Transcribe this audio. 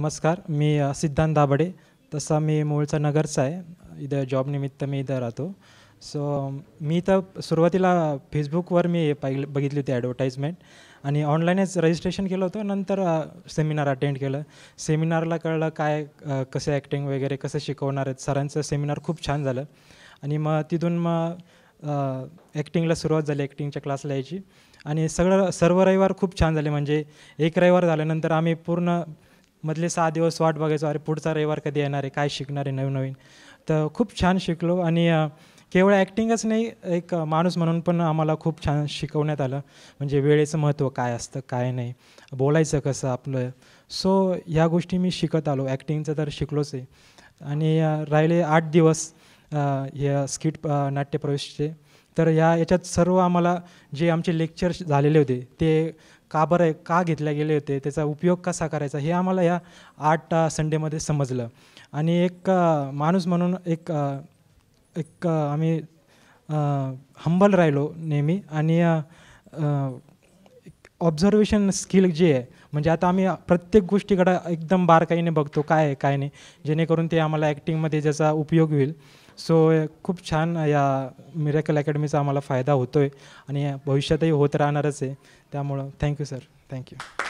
नमस्कार मी सिद्धांत दाबडे तसा मी नगर मूळचा है इधर जॉब निमित्त मैं इधर रहो सो मी तो सुरुवातीला फेसबुक वी पाहिलं बघितली होती ऐडवर्टाइजमेंट आनलाइन रजिस्ट्रेशन के नर नंतर सेमिनार अटेंड केलं सेमिनारला कळलं काय कसं ॲक्टिंग वगैरे कसं शिकवणार आहेत सेमिनार खूब छान झालं आणि मग तिथून मग ॲक्टिंगला क्लास लिया सग सर्व रविवार खूब छान जाए म्हणजे एक रविवार झाल्यानंतर पूर्ण मधले सहा दिवस वाट बघायचो अरे पुढचा रविवार कधी येणार आहे काय शिकणार आहे नवीन नवीन तर खूप छान शिकलो आणि केवळ ॲक्टिंगच नाही एक माणूस म्हणून पण आम्हाला खूप छान शिकवण्यात आलं म्हणजे वेळेचं महत्त्व काय असतं काय नाही बोलायचं कसं आपलं सो ह्या गोष्टी मी शिकत आलो ॲक्टिंगचं तर शिकलोच आहे आणि राहिले आठ दिवस हे स्किट नाट्यप्रवेशचे तर या याच्यात सर्व आम्हाला जे आमचे लेक्चर्स झालेले होते ते का बरं का घेतल्या गेले होते त्याचा उपयोग कसा करायचा हे आम्हाला या आठ संडेमध्ये समजलं आणि एक माणूस म्हणून एक एक आम्ही हंबल राहिलो नेहमी आणि ऑब्झर्वेशन स्किल जे आहे म्हणजे आता आम्ही प्रत्येक गोष्टीकडं एकदम बारकाईने बघतो काय आहे काय नाही जेणेकरून ते आम्हाला ॲक्टिंगमध्ये ज्याचा उपयोग होईल सो खूप छान या मिरेकल अकॅडमीचा आम्हाला फायदा होतो आहे आणि भविष्यातही होत राहणारच आहे त्यामुळं थँक्यू सर थँक्यू